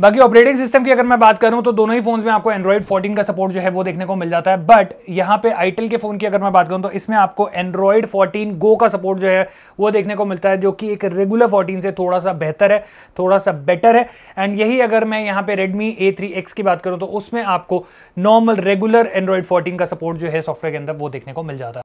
बाकी operating system की अगर मैं बात करूं तो दोनों ही फोन में आपको एंड्रॉइड 14 का सपोर्ट जो है वो देखने को मिल जाता है बट यहाँ पे आईटेल के फोन की अगर मैं बात करूं तो इसमें आपको एंड्रॉइड 14 गो का सपोर्ट जो है वो देखने को मिलता है जो कि एक रेगुलर 14 से थोड़ा सा बेहतर है थोड़ा सा बेटर है एंड यही अगर मैं यहाँ पे रेडमी ए की बात करूँ तो उसमें आपको नॉर्मल रेगुलर एंड्रॉइड फोर्टीन का सपोर्ट जो है सॉफ्टवेयर के अंदर वो देखने को मिल जाता है